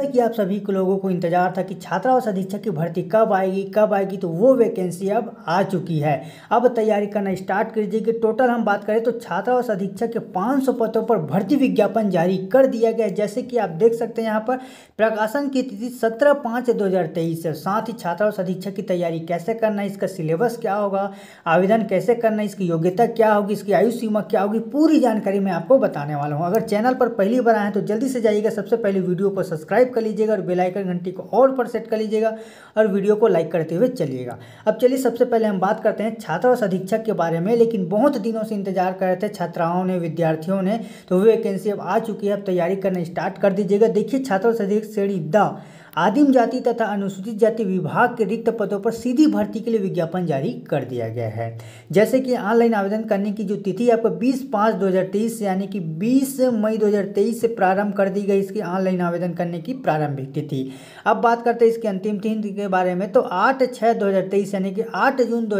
जैसा कि आप सभी को लोगों को इंतजार था कि छात्रावास अधीक्षक की भर्ती कब आएगी कब आएगी तो वो वैकेंसी अब आ चुकी है अब तैयारी करना स्टार्ट कर दीजिए टोटल हम बात करें तो छात्रावास अधीक्षक के 500 पदों पर भर्ती विज्ञापन जारी कर दिया गया जैसे कि आप देख सकते हैं यहाँ पर प्रकाशन की तिथि सत्रह पाँच दो है साथ ही छात्रावास अधीक्षक की तैयारी कैसे करना है इसका सिलेबस क्या होगा आवेदन कैसे करना है इसकी योग्यता क्या होगी इसकी आयु सीमा क्या होगी पूरी जानकारी मैं आपको बताने वाला हूँ अगर चैनल पर पहली बार आए तो जल्दी से जाइएगा सबसे पहले वीडियो को सब्सक्राइब सब्सक्राइब कर लीजिएगा और आइकन घंटी को और पर सेट कर लीजिएगा और वीडियो को लाइक करते हुए चलिएगा अब चलिए सबसे पहले हम बात करते हैं छात्रावास अधीक्षक के बारे में लेकिन बहुत दिनों से इंतजार कर रहे थे छात्राओं ने विद्यार्थियों ने तो वैकेंसी अब आ चुकी है अब तैयारी करना स्टार्ट कर दीजिएगा देखिए छात्रावास अधीक्षक श्रेणी द आदिम जाति तथा अनुसूचित जाति विभाग के रिक्त पदों पर सीधी भर्ती के लिए विज्ञापन जारी कर दिया गया है जैसे कि ऑनलाइन आवेदन करने की जो तिथि आपको 20 पाँच 2023 यानी कि 20 मई 2023 से प्रारंभ कर दी गई इसकी ऑनलाइन आवेदन करने की प्रारंभिक तिथि अब बात करते हैं इसके अंतिम तिथि के बारे में तो आठ छः दो यानी कि आठ जून दो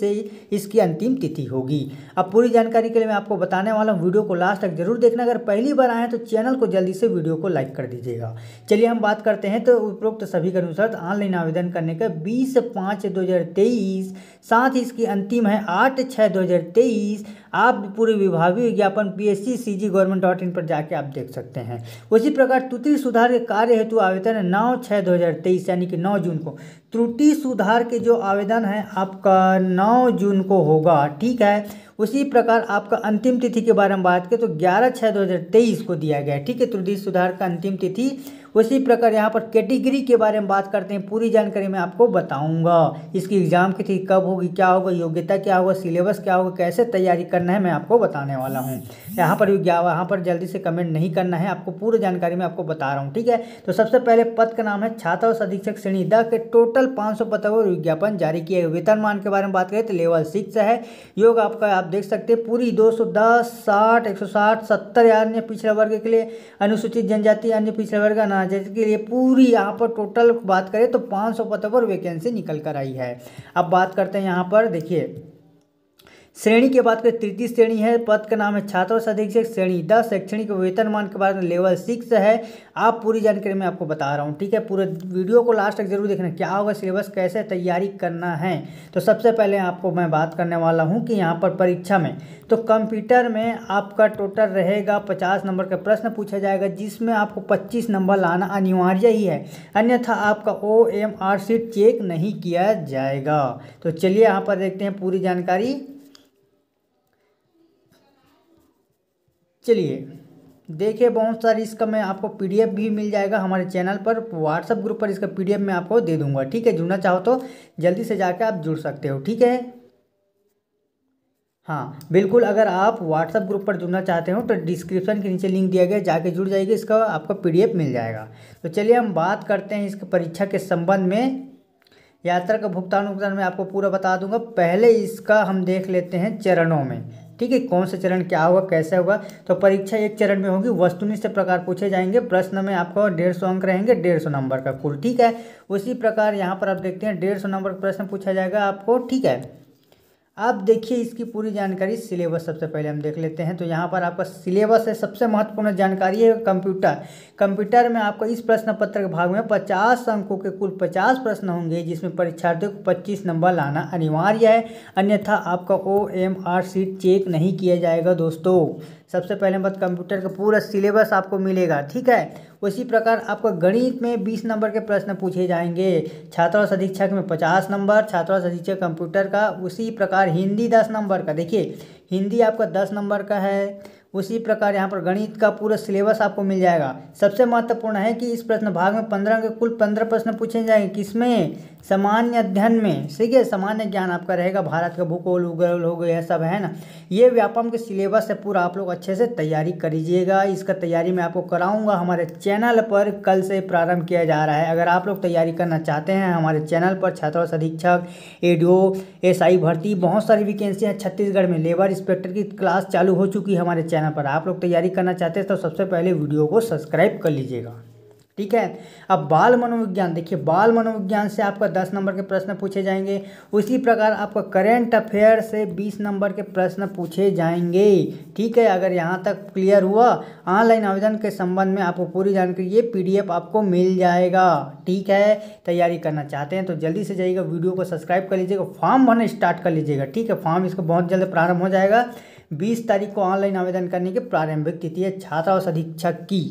से इसकी अंतिम तिथि होगी अब पूरी जानकारी के लिए मैं आपको बताने वाला हूँ वीडियो को लास्ट तक जरूर देखना अगर पहली बार आए तो चैनल को जल्दी से वीडियो को लाइक कर दीजिएगा चलिए हम बात करते हैं हैं उपरोक्त सभी के अनुसार तो ऑनलाइन आवेदन करने का बीस पाँच दो हज़ार तेईस साथ ही इसकी अंतिम है आठ छः दो हज़ार तेईस आप पूरे विभागीय विज्ञापन P S C C G government dot in पर जाके आप देख सकते हैं उसी प्रकार तृतीय सुधार के कार्य हेतु आवेदन है नौ छः दो हज़ार तेईस यानी कि नौ जून को त्रुटि सुधार के जो आवेदन है आपका नौ जून को होगा ठीक है उसी प्रकार आपका अंतिम तिथि के बारे में बात करें तो ग्यारह छः दो हज़ार तेईस को दिया गया ठीक है त्रुटि सुधार का अंतिम तिथि उसी प्रकार यहाँ पर कैटेगरी के बारे में बात करते हैं पूरी जानकारी मैं आपको बताऊँगा इसकी एग्ज़ाम की थी कब होगी क्या होगा योग्यता क्या होगा सिलेबस क्या होगा कैसे तैयारी करना है मैं आपको बताने वाला हूँ यहाँ पर यहाँ पर जल्दी से कमेंट नहीं करना है आपको पूरी जानकारी मैं आपको बता रहा हूँ ठीक है तो सबसे पहले पद का नाम है छात्र अधीक्षक श्रेणी द के टोटल पाँच सौ पद पर विज्ञापन जारी किया है वेतनमान के बारे में बात करें तो लेवल सिक्स है योग आपका आप देख सकते हैं पूरी दो सौ दस साठ एक सौ साठ सत्तर अन्य पिछड़ा वर्ग के लिए अनुसूचित जनजाति अन्य पिछड़ा वर्ग हाँ चाहिए के लिए पूरी यहाँ पर टोटल बात करें तो पाँच सौ पदों पर वैकेंसी निकल कर आई है अब बात करते हैं यहाँ पर देखिए श्रेणी की बात करें तृतीय श्रेणी है पद का नाम है छात्र अधीक्षक श्रेणी दस शैक्षणिक वेतनमान के बारे में लेवल सिक्स है आप पूरी जानकारी मैं आपको बता रहा हूँ ठीक है पूरे वीडियो को लास्ट तक जरूर देखना क्या होगा सिलेबस कैसे तैयारी करना है तो सबसे पहले आपको मैं बात करने वाला हूँ कि यहाँ पर परीक्षा में तो कंप्यूटर में आपका टोटल रहेगा पचास नंबर का प्रश्न पूछा जाएगा जिसमें आपको पच्चीस नंबर लाना अनिवार्य ही है अन्यथा आपका O M R sheet check नहीं किया जाएगा तो चलिए यहाँ पर देखते हैं पूरी जानकारी चलिए देखिए बहुत सारी इसका मैं आपको पीडीएफ भी मिल जाएगा हमारे चैनल पर व्हाट्सअप ग्रुप पर इसका पीडीएफ मैं आपको दे दूंगा ठीक है जुड़ना चाहो तो जल्दी से जाकर आप जुड़ सकते हो ठीक है हाँ बिल्कुल अगर आप व्हाट्सअप ग्रुप पर जुड़ना चाहते हो तो डिस्क्रिप्शन के नीचे लिंक दिया गया जाके जुड़ जाएगी इसका आपको पीडीएफ मिल जाएगा तो चलिए हम बात करते हैं इसके परीक्षा के संबंध में यात्रा का भुगतान उगतान मैं आपको पूरा बता दूंगा पहले इसका हम देख लेते हैं चरणों में ठीक है कौन सा चरण क्या होगा कैसे होगा तो परीक्षा एक चरण में होगी वस्तुनिष्ठ प्रकार पूछे जाएंगे प्रश्न में आपको डेढ़ सौ अंक रहेंगे डेढ़ सौ नंबर का कुल ठीक है उसी प्रकार यहाँ पर आप देखते हैं डेढ़ सौ नंबर का प्रश्न पूछा जाएगा आपको ठीक है अब देखिए इसकी पूरी जानकारी सिलेबस सबसे पहले हम देख लेते हैं तो यहाँ पर आपका सिलेबस है सबसे महत्वपूर्ण जानकारी है कंप्यूटर कंप्यूटर में आपका इस प्रश्न पत्र के भाग में 50 अंकों के कुल 50 प्रश्न होंगे जिसमें परीक्षार्थियों को 25 नंबर लाना अनिवार्य है अन्यथा आपका O M R sheet check नहीं किया जाएगा दोस्तों सबसे पहले मत कंप्यूटर का पूरा सिलेबस आपको मिलेगा ठीक है उसी प्रकार आपको गणित में बीस नंबर के प्रश्न पूछे जाएंगे छात्रा अधीक्षक में पचास नंबर छात्रा अधीक्षक कंप्यूटर का उसी प्रकार हिंदी दस नंबर का देखिए हिंदी आपका दस नंबर का है उसी प्रकार यहाँ पर गणित का पूरा सिलेबस आपको मिल जाएगा सबसे महत्वपूर्ण है कि इस प्रश्न भाग में पंद्रह के कुल पंद्रह प्रश्न पूछे जाएंगे किसमें सामान्य अध्ययन में ठीक है सामान्य ज्ञान आपका रहेगा भारत का भूगोल उगोल हो गया सब है ना ये व्यापम के सिलेबस है पूरा आप लोग अच्छे से तैयारी करीजिएगा इसका तैयारी मैं आपको कराऊँगा हमारे चैनल पर कल से प्रारंभ किया जा रहा है अगर आप लोग तैयारी करना चाहते हैं हमारे चैनल पर छात्रा अधीक्षक ए डी भर्ती बहुत सारी वैकेंसी हैं छत्तीसगढ़ में लेबर इंस्पेक्टर की क्लास चालू हो चुकी है हमारे चैनल चैनल पर आप लोग तैयारी करना चाहते हैं तो सबसे पहले वीडियो को सब्सक्राइब कर लीजिएगा ठीक है अब बाल मनोविज्ञान देखिए बाल मनोविज्ञान से आपका दस नंबर के प्रश्न पूछे जाएंगे उसी प्रकार आपका करेंट अफेयर से बीस नंबर के प्रश्न पूछे जाएंगे ठीक है अगर यहाँ तक क्लियर हुआ ऑनलाइन आवेदन के संबंध में आपको पूरी जानकारी ये पीडीएफ आपको मिल जाएगा ठीक है तैयारी करना चाहते हैं तो जल्दी से जाइएगा वीडियो को सब्सक्राइब कर लीजिएगा फॉर्म भरना स्टार्ट कर लीजिएगा ठीक है फॉर्म इसको बहुत जल्द प्रारंभ हो जाएगा बीस तारीख को ऑनलाइन आवेदन करने की प्रारंभिक तिथि है छात्र और अधीक्षक की